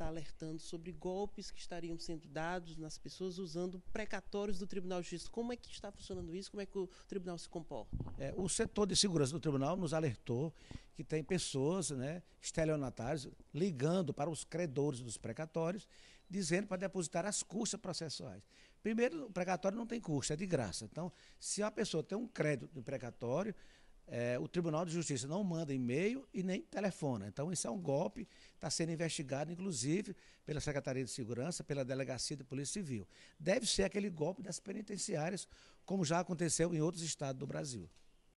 está alertando sobre golpes que estariam sendo dados nas pessoas usando precatórios do Tribunal de Justiça. Como é que está funcionando isso? Como é que o Tribunal se comporta? É, o setor de segurança do Tribunal nos alertou que tem pessoas, né, estelionatários, ligando para os credores dos precatórios, dizendo para depositar as custas processuais. Primeiro, o precatório não tem custo, é de graça. Então, se a pessoa tem um crédito de precatório, é, o Tribunal de Justiça não manda e-mail e nem telefona. Então, isso é um golpe, está sendo investigado, inclusive, pela Secretaria de Segurança, pela Delegacia de Polícia Civil. Deve ser aquele golpe das penitenciárias, como já aconteceu em outros estados do Brasil.